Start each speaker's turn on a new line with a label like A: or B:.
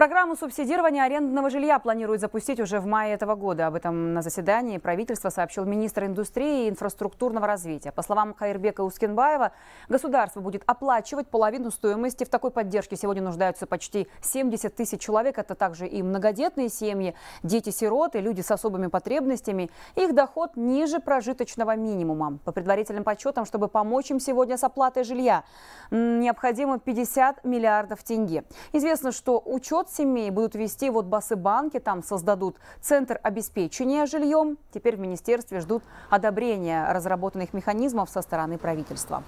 A: Программу субсидирования арендного жилья планируют запустить уже в мае этого года. Об этом на заседании правительства сообщил министр индустрии и инфраструктурного развития. По словам Хайрбека Ускенбаева, государство будет оплачивать половину стоимости. В такой поддержке сегодня нуждаются почти 70 тысяч человек. Это также и многодетные семьи, дети-сироты, люди с особыми потребностями. Их доход ниже прожиточного минимума. По предварительным подсчетам, чтобы помочь им сегодня с оплатой жилья, необходимо 50 миллиардов тенге. Известно, что учет семей будут вести вот басы банки, там создадут центр обеспечения жильем. Теперь в министерстве ждут одобрения разработанных механизмов со стороны правительства.